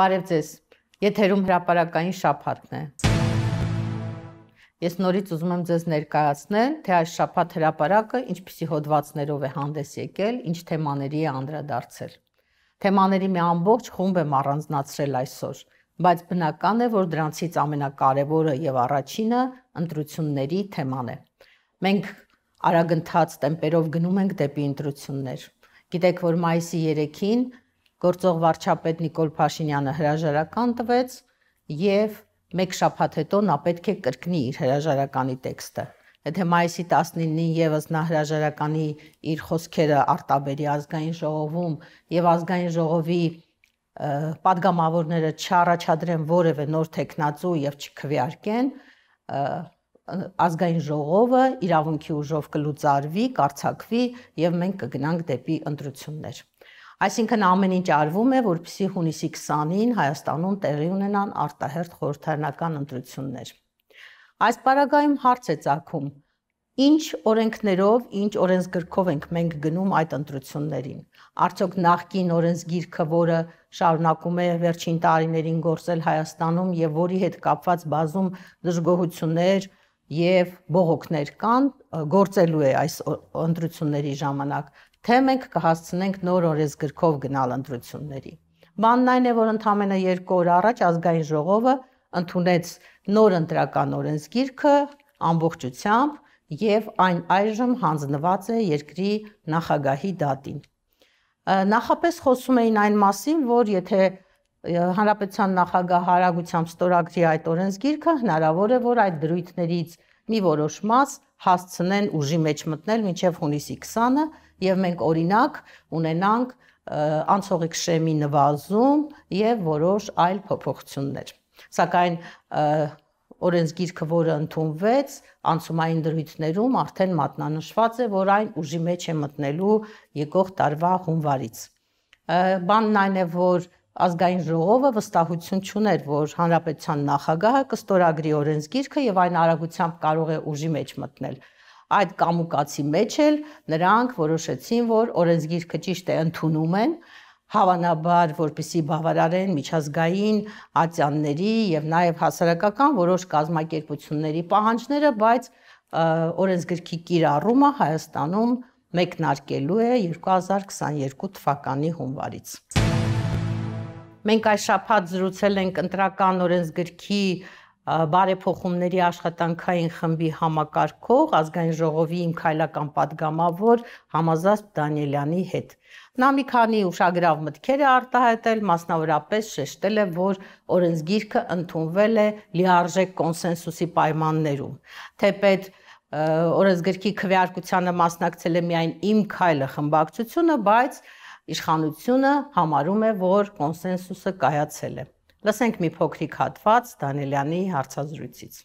Բարև ձեզ։ Եթերում հրապարակային շփաթն է։ Ես նորից ուզում եմ ձեզ ներկայացնել, թե այս շփաթ հրապարակը ինչպիսի հոդվածներով է հանդես եկել, ինչ թեմաների է անդրադարձել։ Թեմաների մի ամբողջ խումբ եմ առանձնացրել այսօր, բայց բնական է, որ դրանցից ամենակարևորը եւ առաջինը ընտրությունների թեման է։ Մենք արագընթաց տեմպերով գնում ենք դեպի ընտրություններ։ Գիտեք, որ մայիսի 3-ին գործող վարչապետ Նիկոլ Փաշինյանը հրաժարական տվեց եւ մեկ շաբաթ հետո նա պետք է կրկնի իր հրաժարականի տեքստը։ Եթե մայիսի 19-ին եւս նա հրաժարականի իր խոսքերը արտաբերի ազգային ժողովում եւ ազգային ժողովի падգամավորները չառաջադրեն որևէ նոր տեխնացու եւ չքվեարկեն ազգային ժողովը իրավունքի ուժով կլուծարվի, կարծակվի եւ մենք կգնանք դեպի ընտրություններ։ Այսինքն ամեն ինչ արվում է, որպեսզի հունիսի 20-ին Հայաստանում տեղի ունենան արտահերթ խորհրդարանական ընտրություններ։ Այս պարագայում հարց է ցակում. ինչ օրենքներով, ինչ օրենսգրքով ենք մենք գնում այդ ընտրություններին։ Արդյոք նախկին օրենսգիրքը, որը շարունակում է վերջին տարիներին գործել Հայաստանում եւ որի հետ կապված բազում դժգոհություններ, եւ բողոքներ կան գործելու է այս ընտրությունների ժամանակ թե մենք կհասցնենք նոր օրենսգրքով գնալ ընտրությունների։ Բանն այն է, որ ընդամենը 2 օր առաջ ազգային ժողովը ընդունեց նոր ընտրական օրենսգիրքը ամբողջությամբ եւ այն այժմ հանձնված է երկրի նախագահի դատին։ Նախապես խոսում էին այն մասին, որ եթե հանրապետության նախագահ հարագությամբ ստորագրի այդ օրենսգիրքը, հնարավոր է, որ այդ դրույթներից մի որոշ մաս հասցնեն ուժի մեջ մտնել մինչև հունիսի 20-ը եւ մենք օրինակ ունենանք անցողիկ շեմի նվազում եւ որոշ այլ փոփոխություններ։ Սակայն օրենսգիրքը, որը ընդունվեց, անցումային դրույթներում արդեն մատնանշված է, որ այն ուժի մեջ է մտնելու եկող տարվա հունվարից։ Բանն այն է, որ ազգային ժողովը վստահություն չուներ, որ հանրապետության նախագահը կստորագրի օրենսգիրքը եւ այն արագությամբ կարող է ուժի մեջ մտնել։ Այդ կամուկացի մեջ էլ նրանք որոշեցին, որ օրենսգիրքը ճիշտ է ընդունում են, հավանաբար որպիսի բավարարեն միջազգային ացյանների եւ նաեւ հասարակական որոշ կազմակերպությունների պահանջները, բայց օրենսգրքի կիրառումը Հայաստանում մեկնարկելու է 2022 թվականի հունվարից։ Մենք այս շաբաթ զրուցել ենք ընտրական օրենսգրքի բարեփոխումների աշխատանքային խմբի համակարգող ազգային ժողովի ինքայլական падգամավոր Համազասպ Դանիելյանի հետ։ Նա մի քանի ուշագրավ մտքեր է արտահայտել, մասնավորապես շեշտել է, որ օրենսգիրքը ընդունվել է լիարժեք կոնսենսուսի պայմաններում։ Թեպետ օրենսգրքի քվեարկությանը մասնակցել է միայն իմ քայլը խմբակցությունը, բայց իշխանությունը համարում է, որ կոնսենսուսը կայացել է։ Լսենք մի փոքրիկ հատված Դանելյանի հարցազրույցից։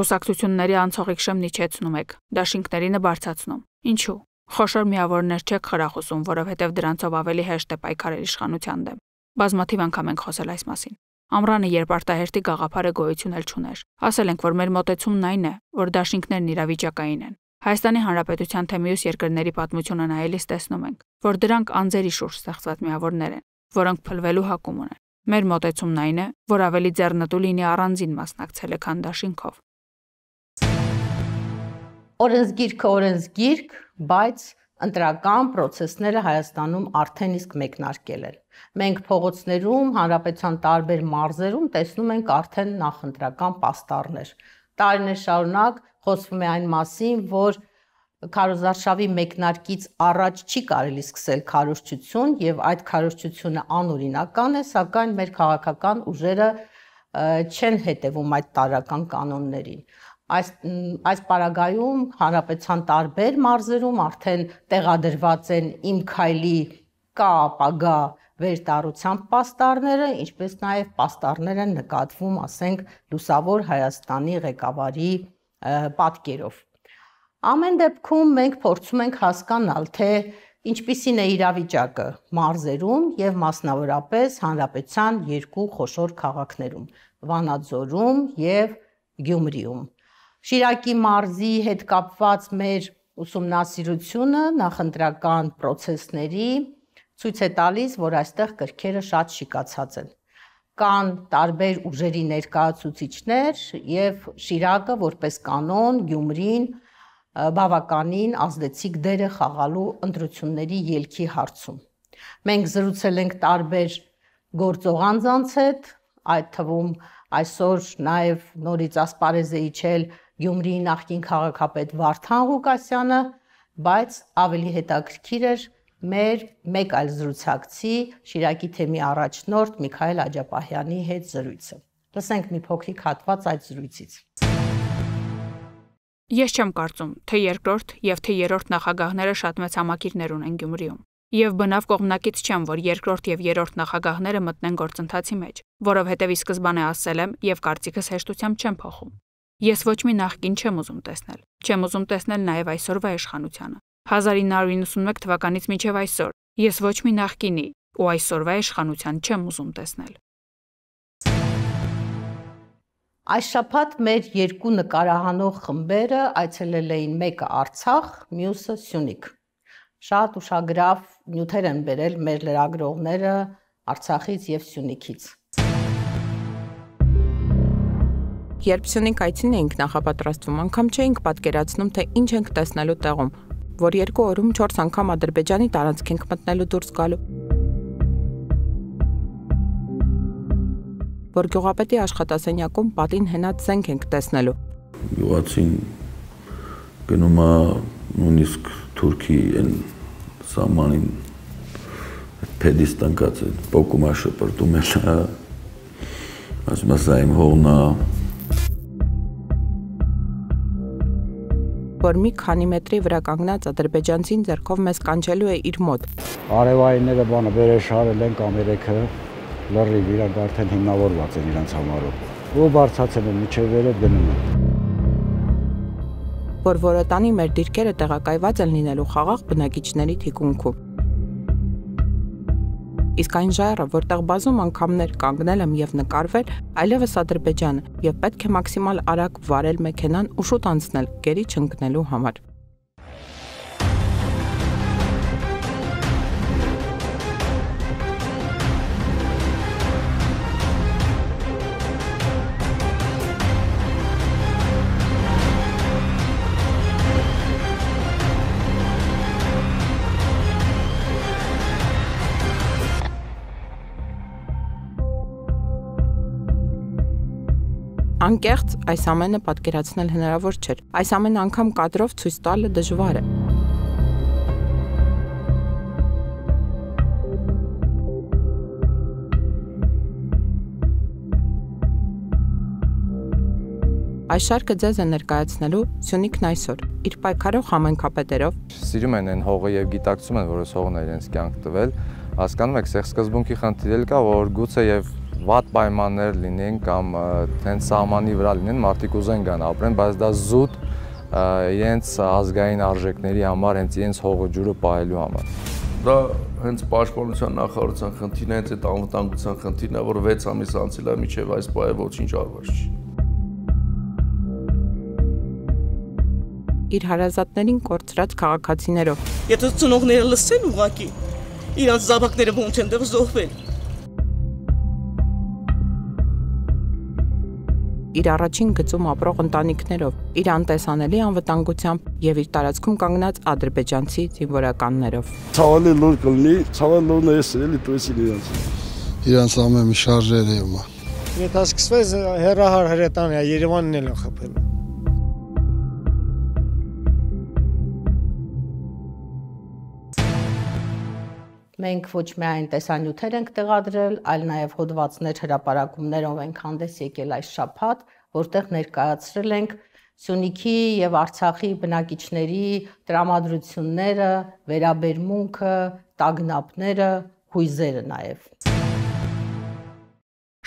Կուսակցությունների անցողիկ շեմն իջեցնում եք, դաշինքներինը բարձացնում։ Ինչու՞։ Խոշոր միավորներ չեք խրախուսում, որովհետև դրանցով ավելի հեշտ է պայքարել իշխանության դեմ։ Բազմաթիվ անգամ ենք խոսել այս մասին։ Ամրանը երբ արտահերտի գաղափարը գոյություն էլ չուներ։ Ասել ենք, որ մեր մտածումն այն է, որ դաշինքներն իրավիճակային են։ Հայաստանի Հանրապետության թե մյուս երկրների պատմությունը նայելիս տեսնում ենք, որ դրանք անձերի շուրջ ստեղծված միավորներ են, որոնք փլվելու հակում ունեն։ Մեր մտածումն այն է, որ ավելի ձեռնտու լինի առանձին մասնակցելը քան դաշինքով։ Օրենսգիրքը օրենսգիրք, բայց ընտրական process-ները Հայաստանում արդեն իսկ մեկնարկել են։ Մենք փողոցներում, հանրապետության տարբեր մարզերում տեսնում ենք արդեն նախընտրական պաստառներ։ Տարիներ շարունակ խոսվում է այն մասին, որ քարոզարշավի մեկնարկից առաջ չի կարելի սկսել քարոշչություն եւ այդ քարոշչությունը անօրինական է, սակայն մեր քաղաքական ուժերը չեն հետևում այդ տարական կանոններին։ Այս այս պարագայում հանրապետության տարբեր մարզերում արդեն տեղադրված են իմ քայլի կա ապագա վերտարության պաստառները, ինչպես նաև պաստառներ են նկատվում, ասենք, լուսավոր Հայաստանի ղեկավարի պատկերով։ Ամեն դեպքում մենք փորձում ենք հասկանալ, թե ինչպիսին է իրավիճակը մարզերում եւ մասնավորապես հանրապետության երկու խոշոր քաղաքներում՝ Վանաձորում եւ Գյումրիում։ Շիրակի մարզի հետ կապված մեր ուսումնասիրությունը նախընտրական process-ների ցույց է տալիս, որ այստեղ կրքերը շատ շիկացած են։ Կան տարբեր ուժերի ներկայացուցիչներ եւ Շիրակը որպես կանոն Գյումրին բավականին ազդեցիկ դեր է խաղալու ընտրությունների ելքի հարցում։ Մենք զրուցել ենք տարբեր գործող անձանց հետ, այդ թվում այսօր նաև նորից ասպարեզ է իջել Գյումրիի նախկին քաղաքապետ Վարդան Ղուկասյանը, բայց ավելի հետաքրքիր էր մեր մեկ այլ զրուցակցի Շիրակի թեմի առաջնորդ Միքայել Աջապահյանի հետ զրույցը։ Լսենք մի փոքրիկ հատված այդ զրույցից։ Ես չեմ կարծում, թե երկրորդ եւ թե երրորդ նախագահները շատ մեծ համակիրներ ունեն Գյումրիում։ Եվ բնավ կողմնակից չեմ, որ երկրորդ եւ երրորդ նախագահները մտնեն գործընթացի մեջ, որովհետեւ ի սկզբանե ասել եմ եւ կարծիքս հեշտությամբ չեմ փոխում։ Ես ոչ մի նախքին չեմ ուզում տեսնել։ Չեմ ուզում տեսնել նաեւ այսօրվա իշխանությանը։ 1991 թվականից մինչև այսօր ես ոչ մի նախքինի ու այսօրվա իշխանության չեմ ուզում տեսնել։ Այս շաբաթ մեր երկու նկարահանող խմբերը այցելել էին մեկը Արցախ, մյուսը Սյունիք։ Շատ ուշագրավ նյութեր են բերել մեր լրագրողները Արցախից եւ Սյունիքից։ Երբ Սյունիք այցին էինք նախապատրաստվում, անգամ չէինք պատկերացնում, թե ինչ ենք տեսնելու տեղում, որ երկու օրում 4 անգամ Ադրբեջանի տարածք ենք մտնելու դուրս գալու։ որ գյուղապետի աշխատասենյակում պատին հենած զենք ենք տեսնելու։ Գյուղացին գնում է նույնիսկ Թուրքի այն սամանին փեդից տնկած է, փոկումա շպրտում է լա։ հա, Ասում է սա իմ հողն է, որ մի քանի մետրի վրա կանգնած ադրբեջանցին ձեռքով մեզ կանչելու է իր մոտ։ Արևայինները բանը վերեշարել են կամերեքը, լրիվ իրանք արդեն հիմնավորված են իրանք համարով։ Ու բարձացել են միջև վերև գնում են։ Որ որոտանի մեր դիրքերը տեղակայված են լինելու խաղաղ բնակիչների թիկունքում։ Իսկ այն ժայռը, որտեղ բազում անգամներ կանգնել եմ եւ նկարվել, այլևս Ադրբեջանը եւ պետք է մաքսիմալ արագ վարել մեքենան ու շուտ անցնել գերի չընկնելու համար։ Անկեղծ այս ամենը պատկերացնել հնարավոր չէր։ Այս ամեն անգամ կադրով ցույց տալը դժվար է։ Այս շարքը ձեզ է ներկայացնելու Սյունիքն այսօր իր պայքարող համենքապետերով։ Սիրում են այն հողը եւ գիտակցում են, որ այս հողն է իրենց կյանք տվել։ Հասկանում եք, սեղ սկզբունքի խնդիրել կա, որ գուցե եւ վատ պայմաններ լինեն կամ տենց սահմանի վրա լինեն, մարդիկ ուզեն գան ապրեն, բայց դա զուտ իրենց ազգային արժեքների համար, հենց իրենց հողը ջուրը պահելու համար։ Դա հենց պաշտպանության նախարարության խնդիրն է, հենց այդ անվտանգության խնդիրն է, որ 6 ամիս անցել է միջև այս պահը ոչինչ արված չի։ իր հարազատներին կորցրած քաղաքացիներով։ Եթե ծնողները լսեն ուղակի, իրանց զավակները ոնց են դեռ զոհվել։ իր առաջին գծում ապրող ընտանիքներով, իր անտեսանելի անվտանգությամբ եւ իր տարածքում կանգնած ադրբեջանցի զինվորականներով։ Ցավալի լուր կլինի, ցավալի լուրն է սրելի տվեցին իրանց։ Իրանց ամեն շարժերը եւ մա։ Եթե սկսվեց հերահար հրետանյա Երևանն էլ են խփել։ Մենք ոչ միայն տեսանյութեր ենք տեղադրել, այլ նաև հոդվածներ, հրապարակումներով ենք հանդես եկել այս շաբաթ, որտեղ ներկայացրել ենք Սյունիքի եւ Արցախի բնակիչների տրամադրությունները, վերաբերմունքը, տագնապները, հույզերը նաև։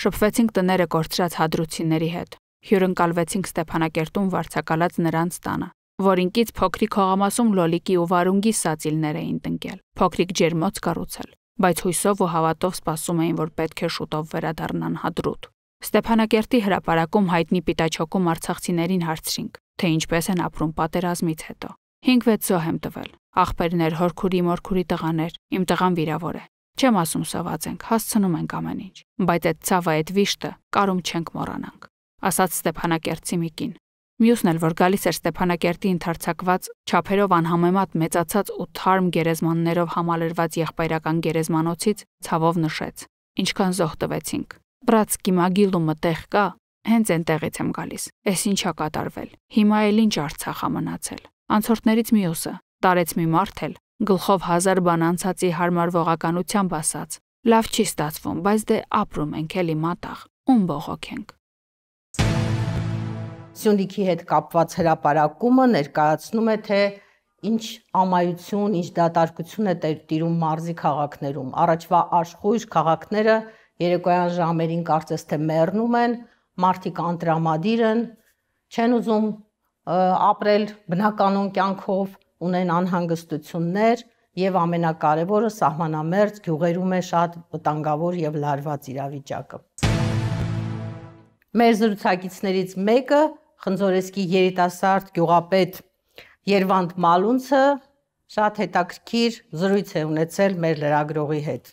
Շփվեցինք տները կորցրած հադրուցիների հետ։ Հյուրընկալվեցինք Ստեփանակերտում վարձակալած նրանց տանը որ ինքից փոքրիկ հողամասում լոլիկի ու վարունգի սածիլներ էին տնկել, փոքրիկ ջերմոց կառուցել, բայց հույսով ու հավատով սպասում էին, որ պետք է շուտով վերադառնան հադրուտ։ Ստեփանակերտի հրապարակում հայտնի պիտաչոկում արցախցիներին հարցրինք, թե ինչպես են ապրում պատերազմից հետո։ 5-6 զոհ եմ տվել։ Աղբերներ, հորքուրի, մորքուրի տղաներ, իմ տղան վիրավոր է։ Չեմ ասում սոված ենք, հասցնում ենք ամեն ինչ, բայց այդ ցավը, այդ վիշտը կարում չենք մոռանանք, ասաց Ստեփանակերտի մի կին, Մյուսն էլ, որ գալիս էր Ստեփանակերտի ընդարձակված չափերով անհամեմատ մեծացած ու թարմ գերեզմաններով համալրված եղբայրական գերեզմանոցից ցավով նշեց. Ինչքան զոհ տվեցինք։ Բրացկի մագիլումը տեղ կա, հենց այնտեղից եմ գալիս։ Էս ինչա կատարվել։ Հիմա էլ ինչ Արցախա մնացել։ Անցորդներից մյուսը, տարեց մի մարդ էլ, գլխով հազար բան անցածի հարմար ողականությամբ ասաց. Լավ չի ստացվում, բայց դե ապրում ենք էլի մատաղ, ում բողոքենք։ Սյունիքի հետ կապված հրապարակումը ներկայացնում է թե ինչ ամայություն, ինչ դատարկություն է տիրում մարզի քաղաքներում։ Առաջվա աշխույժ քաղաքները երեկոյան ժամերին կարծես թե մեռնում են, մարդիկ անտրամադիր են, չեն ուզում ապրել բնականոն կյանքով, ունեն անհանգստություններ եւ ամենակարևորը սահմանամերձ գյուղերում է շատ վտանգավոր եւ լարված իրավիճակը։ Մեր զրուցակիցներից մեկը Խնձորեսկի երիտասարդ գյուղապետ Երվանդ Մալունցը շատ հետաքրքիր զրույց է ունեցել մեր լրագրողի հետ։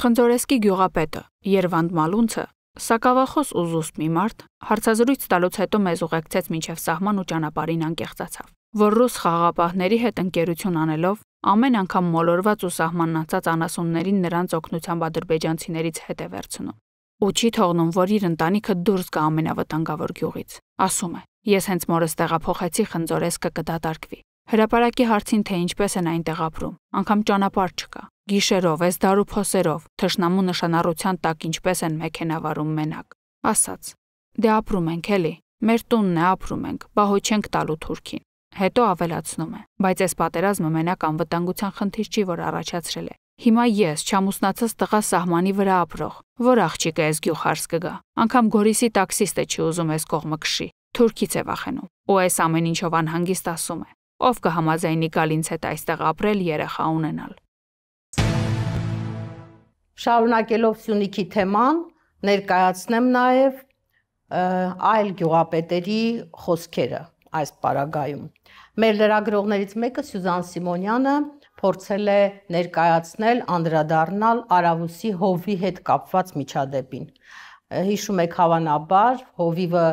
Խնձորեսկի գյուղապետը Երվանդ Մալունցը սակավախոս ու զուսպ մի մարդ հարցազրույց տալուց հետո մեզ ուղեկցեց մինչև սահման ու ճանապարհին անկեղծացավ, որ ռուս խաղապահների հետ ընկերություն անելով ամեն անգամ մոլորված ու սահմանացած անասուններին նրանց օգնությամբ ադրբեջանցիներից հետ է վերցնում ու չի թողնում, որ իր ընտանիքը դուրս գա ամենավտանգավոր գյուղից։ Ասում է. Ես հենց մորս տեղափոխեցի խնձորեսկը կդատարկվի։ Հրապարակի հարցին թե ինչպես են այնտեղ ապրում, անգամ ճանապարհ չկա։ Գիշերով, այս դարու փոսերով, թշնամու նշանառության տակ ինչպես են մեքենավարում մենակ։ Ասաց. Դե ապրում ենք էլի։ Մեր տունն է ապրում ենք, բա հո չենք տալու թուրքին։ Հետո ավելացնում է. Բայց այս պատերազմը մենակ անվտանգության խնդիր չի, որ առաջացրել է։ Հիմա ես, չամուսնացած տղա սահմանի վրա ապրող, որ աղջիկը էս գյուղ հարս կգա։ Անկամ Գորիսի տաքսիստը չի ուզում էս կողմը քշի։ Թուրքից է վախենում։ Ու այս ամեն ինչով անհանգիստ ասում է. ով կհամաձայնի գալ ինձ հետ այստեղ ապրել, երեխա ունենալ։ Շարունակելով Սյունիքի թեման, ներկայացնեմ նաև այլ գյուղապետերի խոսքերը այս պարագայում։ Մեր լրագրողներից մեկը Սյուզան Սիմոնյանը փորձել է ներկայացնել անդրադառնալ Արավուսի հովի հետ կապված միջադեպին։ Հիշում եք հավանաբար հովիվը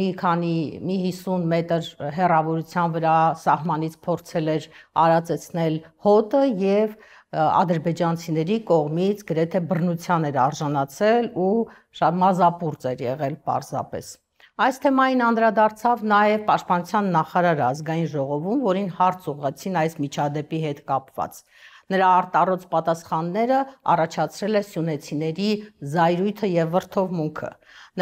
մի քանի մի 50 մետր հեռավորության վրա սահմանից փորձել էր արածեցնել հոտը եւ ադրբեջանցիների կողմից գրեթե բռնության էր արժանացել ու շատ մազապուրց էր եղել պարզապես։ Այս թեմային անդրադարձավ նաև Պաշտպանության նախարարը ազգային ժողովում, որին հարց ուղղացին այս միջադեպի հետ կապված։ Նրա արտառոց պատասխանները առաջացրել է սյունեցիների զայրույթը եւ վրթովմունքը։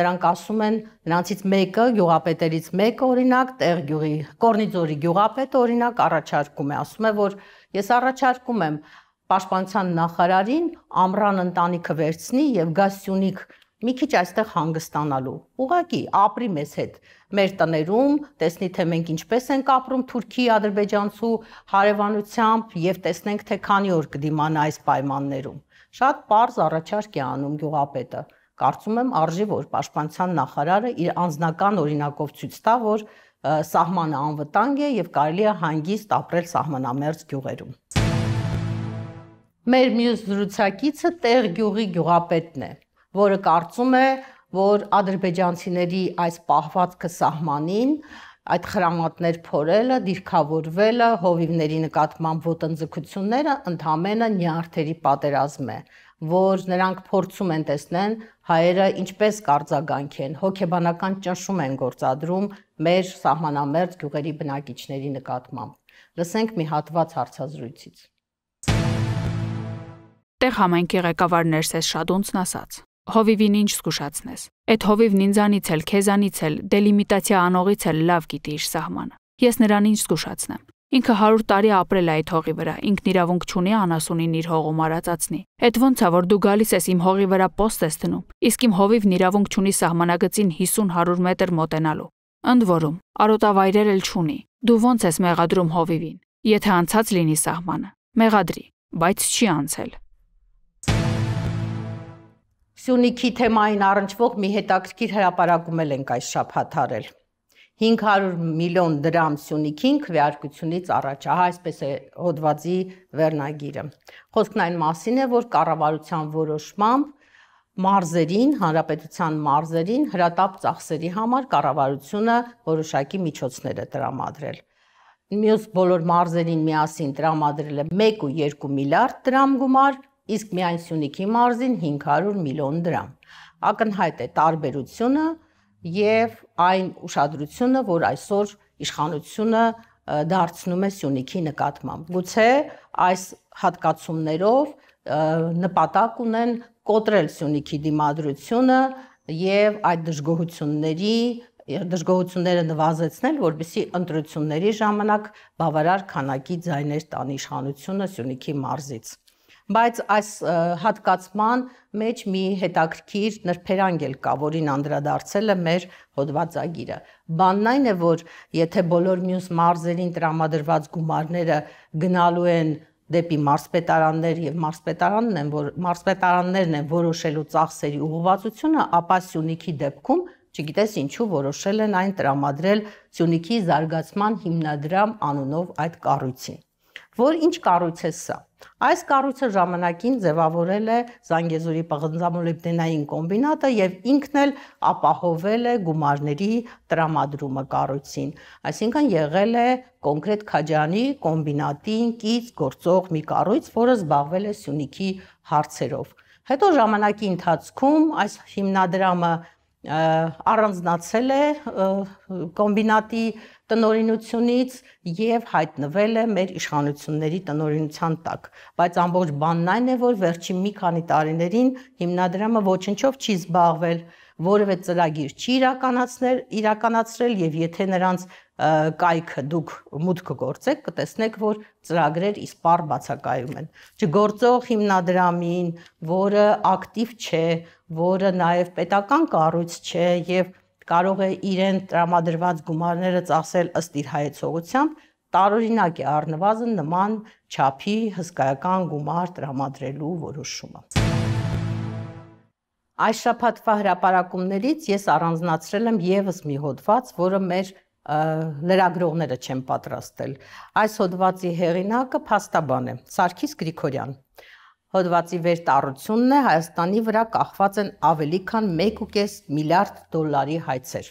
Նրանք ասում են, նրանցից մեկը, գյուղապետերից մեկը օրինակ, տեղ գյուղի Կորնիձորի գյուղապետը օրինակ առաջարկում է, ասում է, որ ես առաջարկում եմ Պաշտպանության նախարարին ամրան ընտանիքը վերցնի եւ գա Սյունիք մի քիչ այստեղ հանգստանալու։ Ուղղակի ապրի մեզ հետ։ Մեր տներում տեսնի թե մենք ինչպես ենք ապրում Թուրքի, Ադրբեջանցու հարևանությամբ եւ տեսնենք թե քանի օր կդիմանա այս պայմաններում։ Շատ པարզ առաջարկ է անում գյուղապետը։ Կարծում եմ արժի որ Պաշտպանության նախարարը իր անձնական օրինակով ցույց տա, որ սահմանը անվտանգ է եւ կարելի է հանգիստ ապրել սահմանամերձ գյուղերում։ Մեր մյուս զրուցակիցը տեղ գյուղի գյուղապետն է։ գյուղապետ որը կարծում է, որ ադրբեջանցիների այս պահվածքը սահմանին այդ խրամատներ փորելը, դիրքավորվելը, հովիվների նկատմամբ ոտնձգությունները ընդհանրապես նյարդերի պատերազմ է, որ նրանք փորձում են տեսնեն հայերը ինչպես կարձագանքեն, հոգեբանական ճնշում են գործադրում մեր սահմանամերձ գյուղերի բնակիչների նկատմամբ։ Լսենք մի հատված հարցազրույցից։ Տեղ համայնքի ղեկավար Ներսես Շադունցն ասաց. Հովիվին ինչ զգուշացնես։ Այդ հովիվն ինձանից էլ, քեզանից էլ, դելիմիտացիա անողից էլ լավ գիտի իր սահմանը։ Ես նրան ինչ զգուշացնեմ։ Ինքը 100 տարի ապրել է այդ հողի վրա, ինքն իրավունք չունի անասունին իր հողում արածացնի։ Այդ ոնց է, որ դու գալիս ես իմ հողի վրա պոստ ես դնում, իսկ իմ հովիվն իրավունք չունի սահմանագծին 50-100 մետր մոտենալու։ Ընդ որում, արոտավայրեր էլ չունի։ Դու ոնց ես մեղադրում հովիվին։ Եթե անցած լինի սահմանը, մեղադրի, բայց չի անցել։ Սյունիքի թեմային առնչվող մի հետաքրքիր հրապարակում ենք այս շաբաթ արել։ 500 միլիոն դրամ Սյունիքին քվեարկությունից առաջ, ահա այսպես է հոդվածի վերնագիրը։ Խոսքն այն մասին է, որ կառավարության որոշմամբ մարզերին, հանրապետության մարզերին հրատապ ծախսերի համար կառավարությունը որոշակի միջոցներ է տրամադրել մյուս բոլոր մարզերին միասին տրամադրել է 1 ու 2 միլիարդ դրամ գումար, իսկ միայն Սյունիքի մարզին 500 միլիոն դրամ։ Ակնհայտ է տարբերությունը եւ այն ուշադրությունը, որ այսօր իշխանությունը դարձնում է Սյունիքի նկատմամբ։ Գուցե այս հատկացումներով նպատակ ունեն կոտրել Սյունիքի դիմադրությունը եւ այդ դժգոհությունների դժգոհությունները նվազեցնել, որբիսի ընտրությունների ժամանակ բավարար քանակի ձայներ տան իշխանությունը Սյունիքի մարզից։ Բայց այս հատկացման մեջ մի հետաքրքիր նրբերանգ էլ կա, որին անդրադարձել է մեր հոդվածագիրը։ Բանն այն է, որ եթե բոլոր մյուս մարզերին տրամադրված գումարները գնալու են դեպի մարսպետարաններ եւ մարսպետարանն են, որ մարսպետարաններն են որոշելու ծախսերի ուղղվածությունը, ապա Սյունիքի դեպքում չգիտես ինչու որոշել են այն տրամադրել Սյունիքի զարգացման հիմնադրամ անունով այդ կառույցին։ Որ ինչ կառույց է սա։ Այս կառույցը ժամանակին ձևավորել է Զանգեզուրի պղնձամոլիբդենային կոմբինատը եւ ինքն էլ ապահովել է գումարների տրամադրումը կառույցին, այսինքն եղել է կոնկրետ Քաջանի կոմբինատին կից գործող մի կառույց, որը զբաղվել է Սյունիքի հարցերով։ Հետո ժամանակի ընթացքում այս հիմնադրամը առանձնացել է կոմբինատի տնորինությունից եւ հայտնվել է մեր իշխանությունների տնորինության տակ բայց ամբողջ բանն այն է որ վերջին մի քանի տարիներին հիմնադրամը ոչնչով չի զբաղվել որևէ ծրագիր չի իրականացնել իրականացրել եւ եթե նրանց կայքը դուք մուտք գործեք, կտեսնեք, որ ծրագրեր իսպառ բացակայում են։ Չգործող հիմնադրամին, որը ակտիվ չէ, որը նաև պետական կառույց չէ եւ կարող է իրեն տրամադրված գումարները ծախսել ըստ իր հայեցողությամբ, տարօրինակ է առնվազն նման չափի հսկայական գումար տրամադրելու որոշումը։ Այս շփատվա հրապարակումներից ես առանձնացրել եմ եւս մի հոդված, որը մեր լրագրողները չեն պատրաստել։ Այս հոդվածի հեղինակը փաստաբան է Սարգիս Գրիգորյան։ Հոդվածի վերտառությունն է Հայաստանի վրա կախված են ավելի քան 1.5 միլիարդ դոլարի հայցեր։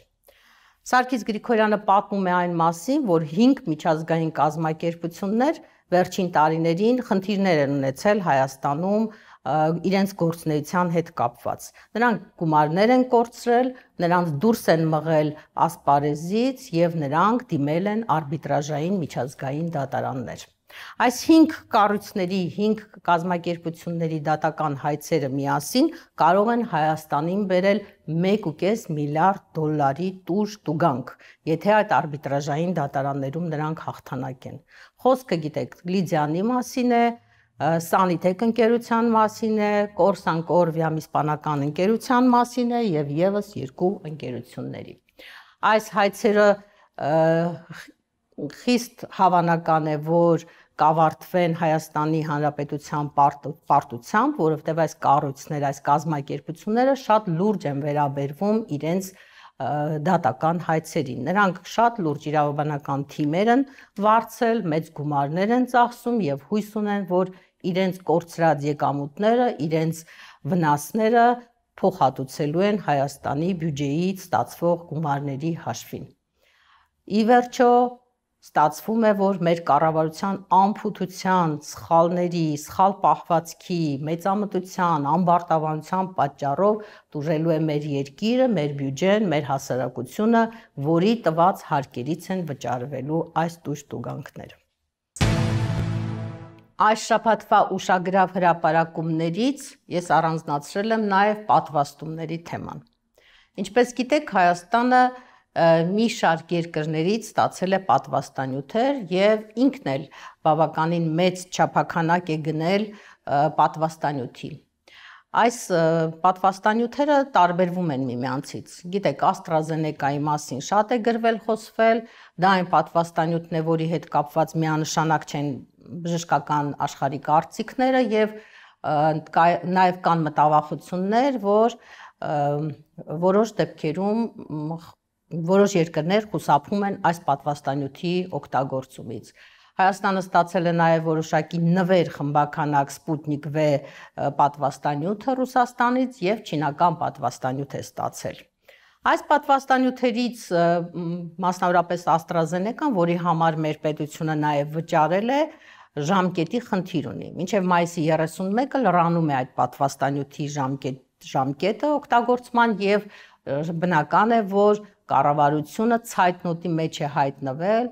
Սարգիս Գրիգորյանը պատմում է այն մասին, որ 5 միջազգային կազմակերպություններ վերջին տարիներին խնդիրներ են ունեցել Հայաստանում իրենց գործնեության հետ կապված։ Նրանք գումարներ են կորցրել, նրանց դուրս են մղել ասպարեզից եւ նրանք դիմել են արբիտրաժային միջազգային դատարաններ։ Այս 5 կառույցների, 5 կազմակերպությունների դատական հայցերը միասին կարող են Հայաստանին բերել 1.5 միլիարդ դոլարի տուժ տուգանք, եթե այդ արբիտրաժային դատարաններում նրանք հաղթանակեն։ Խոսքը գիտեք, Լիդիանի մասին է, Սանիթեք ընկերության մասին է, Կորսան Կորվիամ իսպանական ընկերության մասին է եւ եւս երկու ընկերությունների։ Այս հայցերը խիստ հավանական է, որ կավարտվեն Հայաստանի Հանրապետության պարտությամբ, որովհետև այս կառույցները, այս կազմակերպությունները շատ լուրջ են վերաբերվում իրենց դատական հայցերին։ Նրանք շատ լուրջ իրավաբանական թիմեր են վարձել, մեծ գումարներ են ծախսում եւ հույս ունեն, որ իրենց կորցրած եկամուտները, իրենց վնասները փոխհատուցելու են Հայաստանի բյուջեից ստացվող գումարների հաշվին։ Ի վերջո, ստացվում է, որ մեր կառավարության անփութության, սխալների, սխալ պահվածքի, մեծամտության, անբարտավանության պատճառով դժվելու է մեր երկիրը, մեր բյուջեն, մեր հասարակությունը, որի տված հարկերից են վճարվելու այս դժտուգանքները։ Այս շփատվա ուշագրավ հրապարակումներից ես առանձնացրել եմ նաև պատվաստումների թեման։ Ինչպես գիտեք, Հայաստանը մի շարք երկրներից ստացել է պատվաստանյութեր եւ ինքն էլ բավականին մեծ չափականակ է գնել պատվաստանյութի։ Այս պատվաստանյութերը տարբերվում են միմյանցից։ Գիտեք, AstraZeneca-ի մասին շատ է գրվել, խոսվել, դա այն պատվաստանյութն է, որի հետ կապված միանշանակ չեն բժշկական աշխարհի կարծիքները եւ նաեւ կան մտավախություններ, որ որոշ դեպքերում որոշ երկրներ խուսափում են այս պատվաստանյութի օգտագործումից։ Հայաստանը ստացել է նաև որոշակի նվեր խմբականակ Sputnik V պատվաստանյութը Ռուսաստանից եւ չինական պատվաստանյութ է ստացել։ Այս պատվաստանյութերից մասնավորապես AstraZeneca-ն, որի համար մեր պետությունը նաև վճարել է, ժամկետի խնդիր ունի։ Մինչև մայիսի 31-ը լրանում է այդ պատվաստանյութի ժամկետ ժամկետը օգտագործման եւ բնական է, որ կառավարությունը ցայտնոտի մեջ է հայտնվել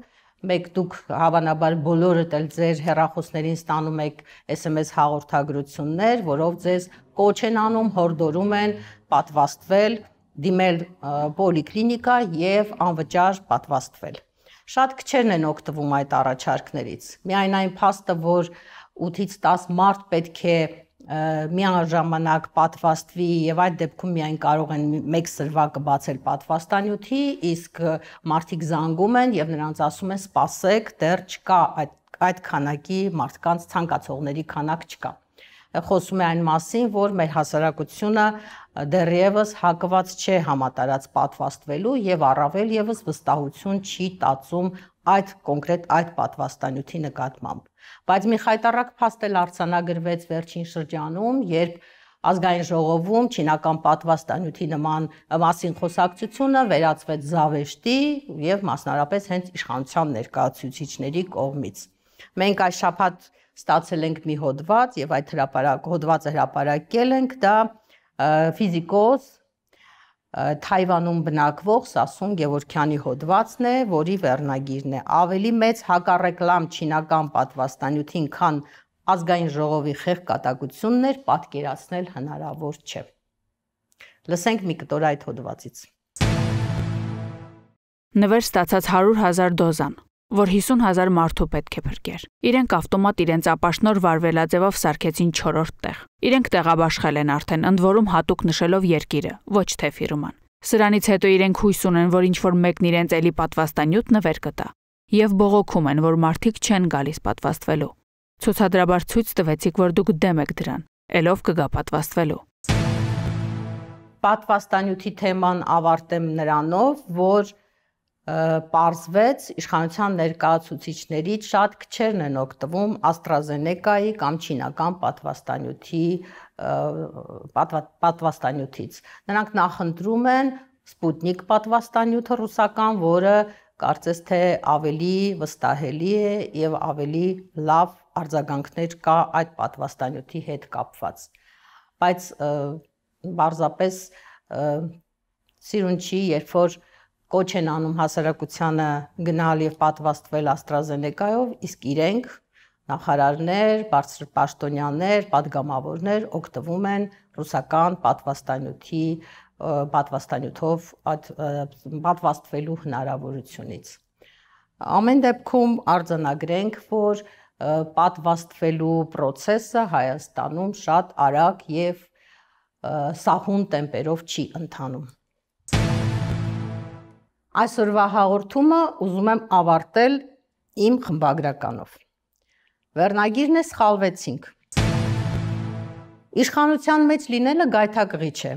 մեկ դուք հավանաբար բոլորդ էլ ձեր հեռախոսներին ստանում եք SMS հաղորդագրություններ, որով ձեզ կոչ են անում, հորդորում են պատվաստվել, դիմել պոլիկլինիկա եւ անվճար պատվաստվել։ Շատ քչերն են օգտվում այդ առաջարկներից։ Միայն այն փաստը, որ 8-ից 10 մարտ պետք է միաժամանակ պատվաստվի եւ այդ դեպքում միայն կարող են մեկ սրվակը բացել պատվաստանյութի, իսկ մարդիկ զանգում են եւ նրանց ասում են սպասեք, դեռ չկա այդ այդ քանակի մարդկանց ցանկացողների քանակ չկա։ Խոսում է այն մասին, որ մեր հասարակությունը դեռևս հակված չէ համատարած պատվաստվելու եւ առավել եւս վստահություն չի տածում այդ կոնկրետ այդ պատվաստանյութի նկատմամբ։ Բայց մի խայտարակ փաստ էլ արցանագրվեց վերջին շրջանում, երբ ազգային ժողովում չինական պատվաստանյութի նման մասին խոսակցությունը վերածվեց զավեշտի եւ մասնարապես հենց իշխանության ներկայացուցիչների կողմից։ Մենք այս շփաթ ստացել ենք մի հոդված եւ այդ հրապարակ հոդվածը հրապարակել ենք դա ֆիզիկոս Թայվանում բնակվող Սասուն Գևորքյանի հոդվածն է, որի վերնագիրն է. Ավելի մեծ հակառակլամ չինական պատվաստանյութին, քան ազգային ժողովի խեղ կատակությունն էր, պատկերացնել հնարավոր չէ։ Լսենք մի կտոր այդ հոդվածից։ Նվեր ստացած 100 000 դոզան որ 50000 մարդու պետք է փրկեր։ Իրենք ավտոմատ իրենց ապաշնոր վարվելաձևով սարքեցին 4-րդ տեղ։ Իրենք տեղաբաշխել են արդեն, ընդ որում հատուկ նշելով երկիրը, ոչ թե ֆիրման։ Սրանից հետո իրենք հույս ունեն, որ ինչ որ մեկն իրենց էլի պատվաստանյութ նվեր կտա, եւ բողոքում են, որ մարդիկ չեն գալիս պատվաստվելու։ Ցուցադրաբար ցույց տվեցիք, որ դուք դեմ եք դրան, ելով կգա պատվաստվելու։ Պատվաստանյութի թեման ավարտեմ նրանով, որ Պարզվեց իշխանության ներկայացուցիչներից շատ քչերն են օգտվում AstraZeneca-ի կամ չինական պատվաստանյութի պատվաստանյութից։ Նրանք նախընտրում են Sputnik պատվաստանյութը ռուսական, որը կարծես թե ավելի վստահելի է եւ ավելի լավ արձագանքներ կա այդ պատվաստանյութի հետ կապված։ Բայց բարձապես սիրուն չի, երբ որ և, կոչ են անում հասարակությանը գնալ եւ պատվաստվել AstraZeneca-ով, իսկ իրենք նախարարներ, բարձր պաշտոնյաներ, падգամավորներ օգտվում են ռուսական պատվաստանյութի պատվաստանյութով պատվաստվելու հնարավորությունից։ Ամեն դեպքում արձանագրենք, որ պատվաստվելու process-ը Հայաստանում շատ արագ եւ սահուն տեմպերով չի ընթանում։ Այսօրվա հաղորդումը ուզում եմ ավարտել իմ խմբագրականով։ Վերնագիրն է սխալվեցինք։ Իշխանության մեջ լինելը գայթակղիչ է։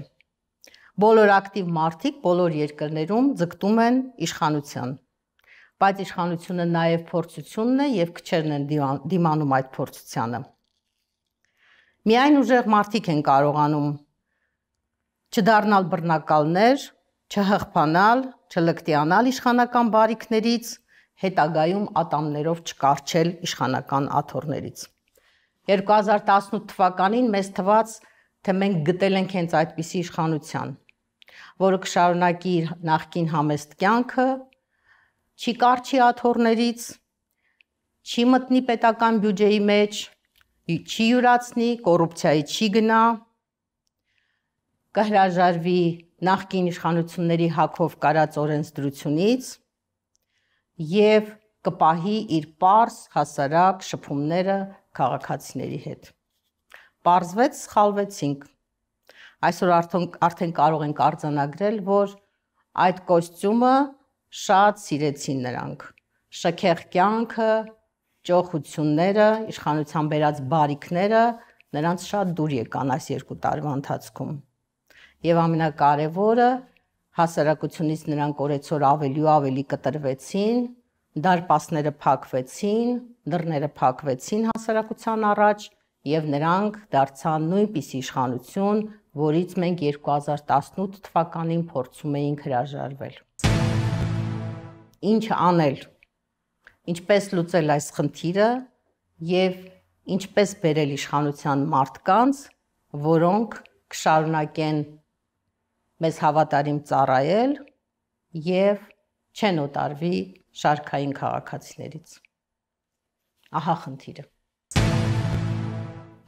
Բոլոր ակտիվ մարդիկ բոլոր երկրներում ձգտում են իշխանության։ Բայց իշխանությունը նաև փորձությունն է եւ քչերն են դիմանում այդ փորձությանը։ Միայն ուժեղ մարդիկ են կարողանում չդառնալ բռնակալներ, չհղփանալ, չլկտիանալ իշխանական բարիքներից, հետագայում ատամներով չկարչել իշխանական աթոռներից։ 2018 թվականին մեզ թված, թե մենք գտել ենք հենց այդպիսի իշխանության, որը կշարունակի իր նախկին համեստ կյանքը, չի կարճի աթոռներից, չի մտնի պետական բյուջեի մեջ, չի յուրացնի, կոռուպցիայի չի գնա, կհրաժարվի նախկին իշխանությունների հակով կարած օրենսդրությունից եւ կպահի իր པարս հասարակ շփումները քաղաքացիների հետ։ Պարզվեց սխալվեցինք։ Այսօր արդեն արդեն կարող ենք արձանագրել, որ այդ կոստյումը շատ սիրեցին նրանք։ Շքեղ կյանքը, ճոխությունները, իշխանության բերած բարիքները նրանց շատ դուր եկան այս երկու տարվա ընթացքում եւ ամենակարևորը հասարակությունից նրանք օրեցօր ավելի ու ավելի կտրվեցին, դարպասները փակվեցին, դռները փակվեցին հասարակության առաջ եւ նրանք դարձան նույնպես իշխանություն, որից մենք 2018 թվականին փորձում էինք հրաժարվել։ Ինչ անել։ Ինչպես լուծել այս խնդիրը եւ ինչպես բերել իշխանության մարդկանց, որոնք կշարունակեն մեզ հավատարիմ ծառայել եւ չեն օտարվի շարքային քաղաքացիներից։ Ահա խնդիրը։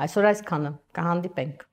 Այսօր այսքանը կհանդիպենք։